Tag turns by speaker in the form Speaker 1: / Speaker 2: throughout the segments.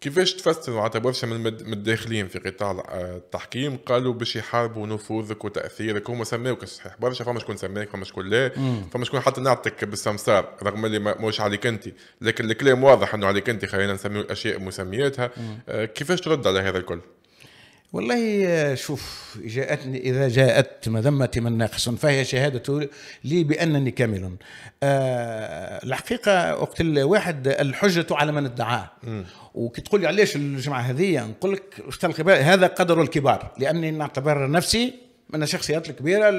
Speaker 1: كيفاش تفسروا معناتها برشا من الداخلين في قطاع آه، التحكيم قالوا باش يحاربوا نفوذك وتاثيرك هما سماوك صحيح برشا فما شكون سماك فما شكون لا فما شكون حتى نعطيك بالسمسار رغم اللي مش عليك انت لكن الكلام واضح انه عليك انت خلينا نسميو الاشياء مسمياتها آه، كيفاش ترد على هذا الكل؟
Speaker 2: والله شوف جاءتني إذا جاءت مذمتي من ناقص فهي شهادة لي بأنني كامل آه الحقيقة وقت الواحد الحجة على من ادعاه وكي تقول لي علاش الجمعة هذه نقول لك هذا قدر الكبار لأني نعتبر نفسي من الشخصيات الكبيرة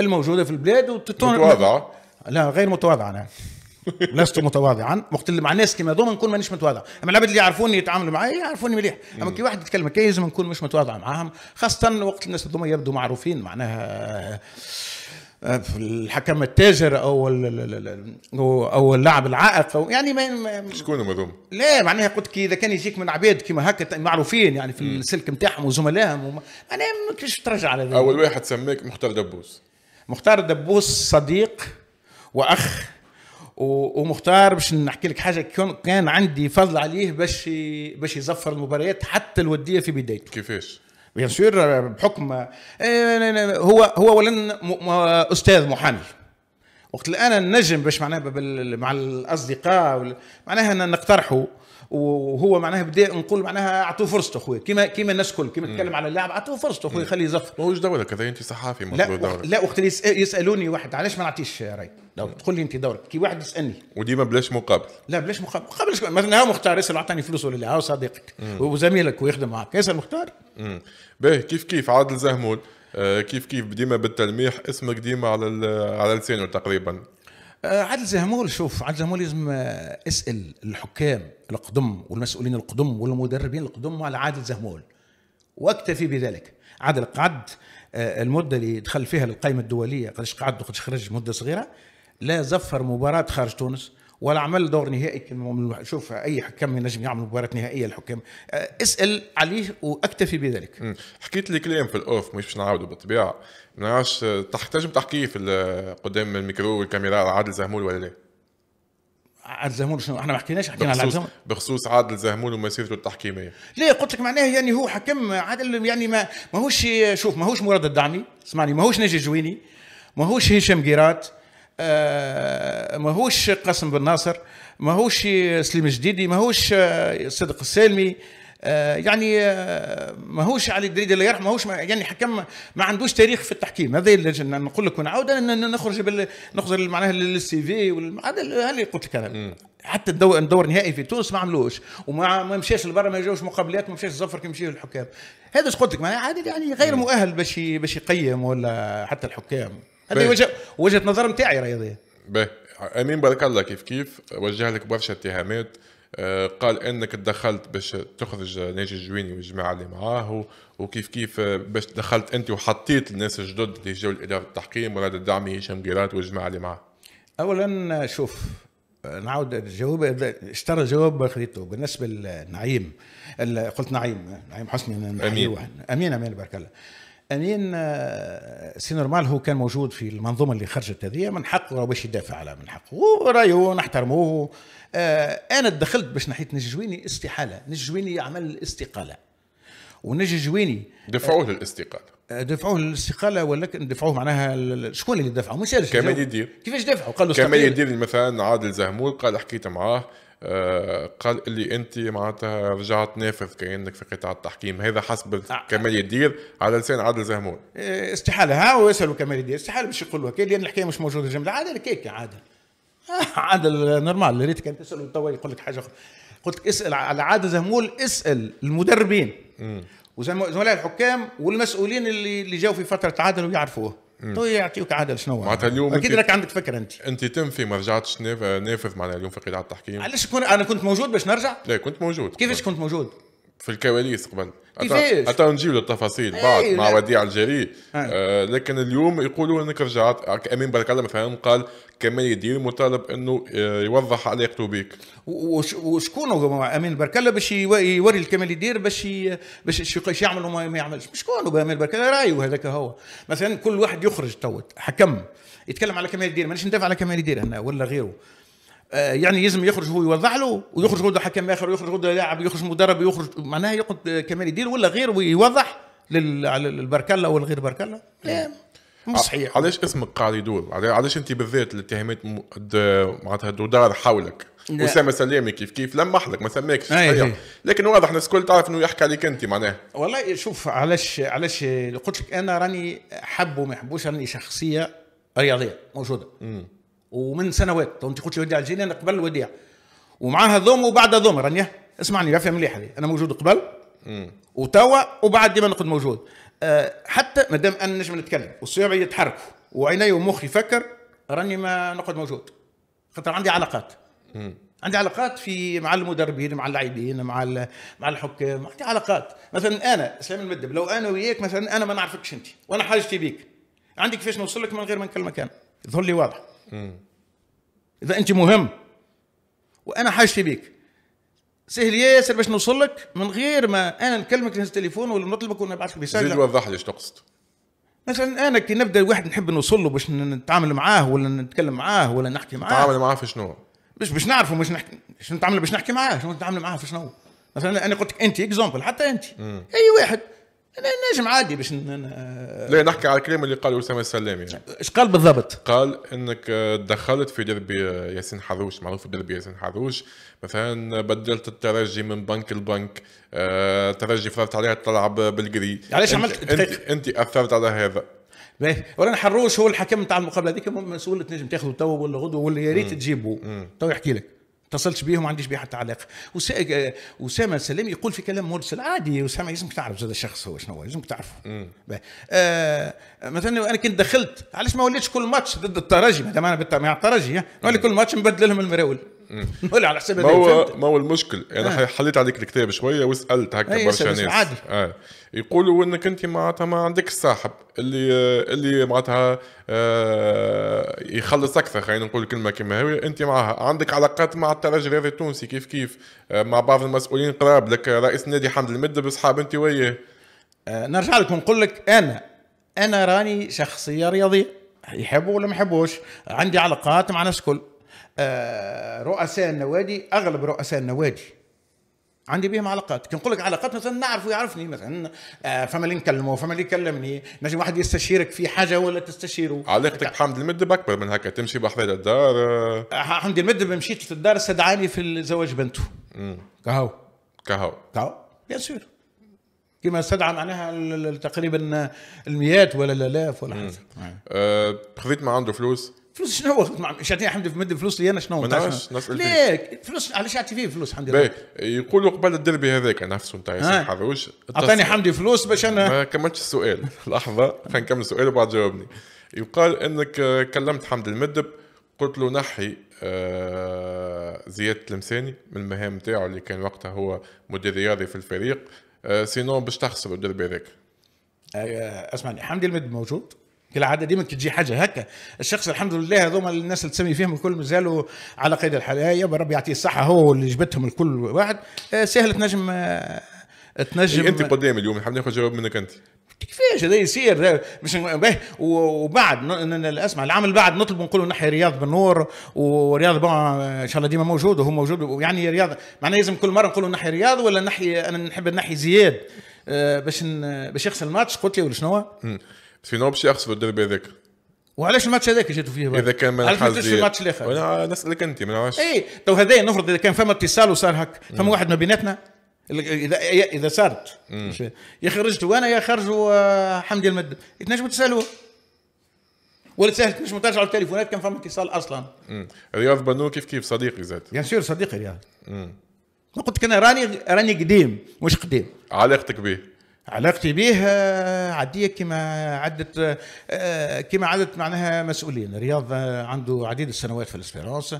Speaker 2: الموجودة في البلاد متواضعه؟ لا غير متواضعه نعم. لست متواضعا وقت اللي مع الناس كيما هذوما نكون مانيش متواضع اما العباد اللي يعرفوني يتعاملوا معايا يعرفوني مليح اما كي واحد يتكلم كي لازم نكون مش متواضع معاهم خاصه وقت الناس هذوما يبدو معروفين معناها آه، آه، الحكم التاجر او او اللاعب العائق او يعني ما شكون هذوما؟ لا معناها قلت كي اذا كان يجيك من عباد كيما هكا معروفين يعني في السلك نتاعهم وزملائهم معناها انا ما كيفاش ترجع على ذلك اول واحد سماك مختار دبوس مختار دبوس صديق واخ ومختار باش نحكي لك حاجه كان عندي فضل عليه باش باش يزفر المباريات حتى الوديه في بدايته كيفاش؟ بيان سور بحكم آه، هو هو اولا استاذ محامي وقت الان النجم باش معناها مع الاصدقاء معناها نقترحوا وهو معناها بدا نقول معناها اعطوه فرصته اخويا كيما كيما الناس الكل كيما نتكلم على اللاعب اعطوه فرصته اخويا خليه
Speaker 1: يزفر ماهوش دورك كذا انت صحافي لا دورك.
Speaker 2: لا وقت اللي يسالوني واحد علاش ما نعطيش راي تقول لي انت دورك كي واحد يسالني وديما بلاش مقابل لا بلاش مقابل مقابل مثلا هو مختار يسال اعطاني فلوس ولا لا هو صديقك وزميلك ويخدم معك يسال مختار
Speaker 1: باهي كيف كيف عادل زهمول آه، كيف كيف ديما بالتلميح اسمك ديما على على لسانه تقريبا
Speaker 2: آه، عادل زهمول شوف عادل زهمول لازم اسال آه، الحكام القدم والمسؤولين القدم والمدربين القدم على عادل زهمول واكتفي بذلك عادل قعد آه، المده اللي دخل فيها للقائمه الدوليه قداش قعد وقداش خرج مده صغيره لا زفر مباراه خارج تونس ولا عمل دور نهائي شوف اي حكام ينجم يعمل مباراه نهائيه للحكام آه، اسال عليه واكتفي بذلك
Speaker 1: حكيت لي كلام في الاوف مش باش نعاوده بالطبيعه ما نعرفش تحتاج تحكيه في قدام الميكرو والكاميرا عادل زهمول ولا لا؟
Speaker 2: عادل زهمول شنو احنا ما حكيناش حكينا على عادل زهمول
Speaker 1: بخصوص عادل زهمول ومسيرته التحكيميه
Speaker 2: ليه قلت لك معناها يعني هو حكم عادل يعني ما ماهوش شوف ماهوش مراد الدعمي اسمعني ماهوش ناجي جويني ماهوش هشام قيرات آه، ماهوش قاسم بن ناصر ماهوش سليم الجديدي ماهوش آه، صدق السالمي آه، يعني ماهوش علي الدريدي الله يرحمه ماهوش يعني حكم ما عندوش تاريخ في التحكيم هذا اللي نقول لك ونعاود نخرج بال نخرج معناها للسي في هذا اللي قلت لك انا حتى الدور الدور النهائي في تونس ما عملوش وما ما مشاش لبرا ما جاوش مقابلات ما مشاش الزفر كي مشيو الحكام هذا اش قلت لك معناها عادي يعني غير مؤهل باش باش يقيم ولا حتى الحكام هذه وجهه وجهه نظر نتاعي رياضيه
Speaker 1: باهي امين بارك الله كيف كيف وجه لك برشا اتهامات آه، قال انك تدخلت باش تخرج ناجي الجويني والجماعه اللي معاه وكيف كيف آه، باش دخلت انت وحطيت الناس الجدد اللي جاوا لاداره التحكيم ولا الدعمي هشام قيرات والجماعه اللي معاه
Speaker 2: اولا شوف نعاود الجواب اشترى الجواب ما خذيته بالنسبه لنعيم قلت نعيم نعيم حسني امين امين امين بارك الله امين آه، سي نورمال هو كان موجود في المنظومه اللي خرجت هذه من حقه باش يدافع على من حقه ورايه نحترموه آه، انا دخلت باش نحيت نجويني استحاله نجويني يعمل الاستقاله ونجي جويني
Speaker 1: دفعوه للاستقاله
Speaker 2: آه، دفعوه للاستقاله ولكن دفعوه معناها شكون اللي دفعوه مش كمال يدير كيفاش دفعوا قال له كمال يدير
Speaker 1: مثلا عادل زهمول قال حكيت معاه آه، قال اللي انت معناتها رجعت نافذ كانك في قطاع التحكيم هذا حسب آه، آه. كمال يدير على لسان عادل زهمون
Speaker 2: إيه، استحاله ها ويسالوا كمال يدير استحاله باش يقولوا هكا لان الحكايه مش موجوده الجمله عادل يا عادل عادل نورمال ريت كان تساله توا يقول لك حاجه اخرى قلت اسال على عادل زهمول اسال المدربين وزملاء الحكام والمسؤولين اللي اللي جاوا في فتره عادل ويعرفوه تو طيب، يعطيوك عدل شنو معناتها اليوم اكيد لك عندك فكره انت
Speaker 1: انت تم في ما رجعتش نافذ معناها اليوم في قطاع التحكيم علاش كنت انا كنت موجود باش نرجع؟ لا إيه، كنت موجود كيفاش كنت موجود؟ في الكواليس قبل حتى نجيب للتفاصيل إيه، بعد مع وديع الجري آه لكن اليوم يقولوا انك رجعت آه، امين برك الله مثلا قال كمال يدير مطالب انه آه، يوضح علاقته بك
Speaker 2: وشكون امين برك الله باش يوري الكمال يدير باش باش يعمل وما ما يعملش شكون امين برك الله رايه هذاك هو مثلا كل واحد يخرج تو حكم يتكلم على كمال يدير مانيش ندافع على كمال يدير هنا ولا غيره آه، يعني يلزم يخرج هو يوضع له ويخرج غدا حكم اخر ويخرج غدا لاعب ويخرج مدرب ويخرج معناها يقعد آه، كمان يدير ولا غير ويوضح للبركله ولا غير بركله لا مش
Speaker 1: صحيح علاش اسمك قاعد يدور علاش انت بالذات الاتهامات معناتها تدار حولك اسامه سلامي كيف كيف لمح لك ما سماكش لكن واضح الناس الكل تعرف انه يحكي عليك انت معناها
Speaker 2: والله شوف علاش علاش قلت لك انا راني حب وما يحبوش راني شخصيه
Speaker 1: رياضيه موجوده م. ومن
Speaker 2: سنوات تو انت قلت لي وديع الجيني انا قبل وديع ومعها ضم وبعد ضم راني اسمعني افهم مليح انا موجود قبل وتوا وبعد ديما نقعد موجود أه حتى دام انا نجم نتكلم والصيابه يتحركوا وعيني ومخي يفكر راني ما نقعد موجود خاطر عندي علاقات مم. عندي علاقات في مع المدربين مع اللاعبين مع مع الحكام عندي علاقات مثلا انا سلام المدب لو انا وياك مثلا انا ما نعرفكش انت وانا حاجتي بيك عندي كيفاش نوصل لك من غير ما نكلمك انا يظهر لي واضح اذا انت مهم وانا حاجتي بيك سهل ياسر باش نوصل لك من غير ما انا نكلمك نهز التليفون ولا نطلبك ولا نبعث لك رساله زيد
Speaker 1: وضح لي تقصد
Speaker 2: مثلا انا كي نبدا واحد نحب نوصل له باش نتعامل معاه ولا نتكلم معاه ولا نحكي معاه نتعامل معاه في شنو؟ باش باش نعرفه باش نحكي شنو نتعامل باش نحكي معاه شنو نتعامل معاه في شنو؟ مثلا انا قلت لك انت اكزومبل حتى انت م. اي واحد انا نجم عادي باش لا
Speaker 1: نحكي على الكلام اللي قاله اسامه السلامي يعني. اش قال بالضبط؟ قال انك آه، دخلت في دربي آه، ياسين حروش معروف دربي ياسين حروش مثلا بدلت الترجي من بنك لبنك الترجي آه، فرضت عليها تلعب بالجري علاش عملت انت, انت اثرت على هذا
Speaker 2: ولكن حروش هو الحكم تاع المقابله هذيك مسؤول تنجم تاخذه تو ولا غدوه ولا يا ريت تجيبه تو يحكي لك اتصلت بيهم ما عنديش بيه حتى علاقه اسامه آه، سلام يقول في كلام مرسل عادي اسامه لازمك تعرف هذا الشخص هو شنو هو لازمك تعرفه آه مثلا انا كنت دخلت علاش ما وليتش كل ماتش ضد الترجي ما دام انا بالتمع الترجي نولي كل ماتش نبدل لهم المراول
Speaker 1: قول على حساب ما هو ما هو المشكل انا آه. حليت عليك الكتاب شويه وسالت هكا أيوة، برشا ناس عادي آه. يقولوا انك انت معناتها ما عندك صاحب اللي اللي معناتها آه، يخلص اكثر خلينا نقول كلمه كما هي انت معها عندك علاقات مع الترجي الرياضي التونسي كيف كيف آه، مع بعض المسؤولين قراب لك رئيس نادي حمد المد بصحاب انت وياه آه نرجع لك ونقول لك انا
Speaker 2: انا راني شخصيه رياضيه يحبوا ولا ما يحبوش عندي علاقات مع ناس كل آه، رؤساء النوادي اغلب رؤساء النوادي عندي بهم علاقات كي نقول لك علاقات مثلا نعرف يعرفني مثلا آه، فما اللي نكلمه فما اللي يكلمني نجم واحد يستشيرك في حاجه ولا تستشيره
Speaker 1: علاقتك بحمد المدب اكبر من هكا تمشي بحذايا للدار
Speaker 2: آه. حمد المدب مشيت للدار استدعاني في زواج بنته كهو كهو كهو بيان سور كما استدعى معناها تقريبا المئات ولا الالاف ولا
Speaker 1: حاجه خذيت ما عنده فلوس فلوس شنو
Speaker 2: مش يعطيني حمدي في مد فلوس لي انا شنو هو؟ ناس ليك فلوس علاش يعطي فيه فلوس حمدي باهي
Speaker 1: يقولوا قبل الدربي هذاك نفسه نتاع ياسر حروش اعطاني حمدي فلوس باش انا ما كملتش السؤال لحظه خلينا نكمل السؤال وبعد جاوبني يقال انك كلمت حمد المدب قلت له نحي آه، زياد تلمساني من المهام نتاعو اللي كان وقتها هو مدير رياضي في الفريق آه، سينو باش تخسر الدربي هذاك
Speaker 2: آه، اسمعني حمدي المدب موجود كالعاده ديما كي تجي حاجه هكا الشخص الحمد لله هذوما الناس اللي تسمي فيهم الكل مازالوا على قيد الحياه يا ربي يعطيه الصحه هو اللي جبتهم الكل واحد آه، سهل تنجم آه،
Speaker 1: تنجم انت قدام اليوم نحب ناخذ جواب منك انت
Speaker 2: كيفاش هذا يصير مش به وبعد اسمع العام اللي بعد نطلب نقولوا نحي رياض بن نور ورياض ان شاء الله ديما موجود وهو موجود يعني رياض معناها لازم كل مره نقولوا نحي رياض ولا نحي انا نحب نحي زياد آه، باش باش يخسر الماتش قلت لي ولا شنو؟
Speaker 1: سينو باش يخسروا الدربي هذاك
Speaker 2: وعلاش الماتش هذاك جاتوا فيه اذا كان من الحظ الماتش الاخر انا نسالك انت ما نعرفش اي تو هذايا نفرض اذا كان فما اتصال وصار هك فما واحد ما بيناتنا اذا إيه، اذا صارت يا خرجتوا انا يا خرجوا حمدي المد تنجموا تسالوه ولا تسهل تنجموا ترجعوا التليفونات كان فما اتصال اصلا
Speaker 1: رياض بنو كيف كيف صديقي زاد بيان سور صديقي رياض
Speaker 2: قلت لك انا راني راني قديم مش قديم
Speaker 1: علاقتك به
Speaker 2: علاقتي بها عاديه كما عدت آه، كما عدت معناها مسؤولين رياض آه، عنده عديد السنوات في الاسبيرونس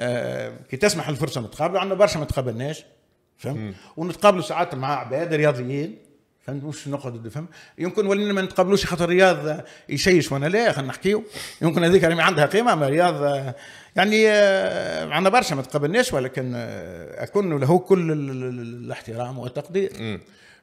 Speaker 2: آه، كي تسمح الفرصه نتقابلوا عندنا برشا ما تقابلناش فهمت ونتقابلوا ساعات مع عباد رياضيين فهمت مش نقعد فهم يمكن ولينا ما نتقابلوش خاطر رياض يشيش وانا لا خلينا نحكيو يمكن هذيك ما عندها قيمه اما رياض يعني عندنا برشا ما تقابلناش ولكن اكون له كل الاحترام والتقدير